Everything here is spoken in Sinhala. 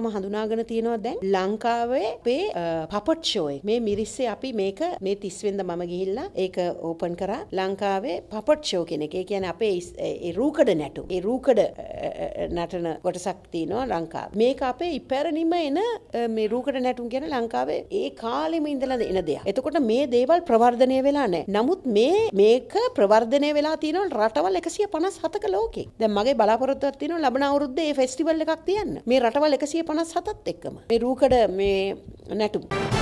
ම හඳුනාගෙන තියෙනවා දැන් ලංකාවේ පේ පපට් ෂෝයි මේ මිරිස්සේ අපි මේක මේ තිස්වෙන්ද මම ගිහිල්ලා ඒක ඕපන් කරා ලංකාවේ පපට් ෂෝ කෙනෙක් ඒ කියන්නේ අපේ රූකඩ නැටු ඒ රූකඩ නටන කොටසක් තියෙනවා ලංකාව මේක අපේ ඉපැරණිම එන මේ රූකඩ නැටුම් ගැන ලංකාවේ ඒ කාලෙම ඉඳලා එන දෙයක් එතකොට මේ දේවල් ප්‍රවර්ධනය වෙලා නැහැ නමුත් මේ මේක ප්‍රවර්ධනය වෙලා තියෙනවා රටවල් 157ක ලෝකේ දැන් මගේ බලාපොරොත්තුවක් තියෙනවා ලබන අවුරුද්දේ මේ ෆෙස්ටිවල් එකක් තියන්න මේ රටවල් 157 පනස් හතත් එක්කම. මේ රූකඩ මේ නැටුම්.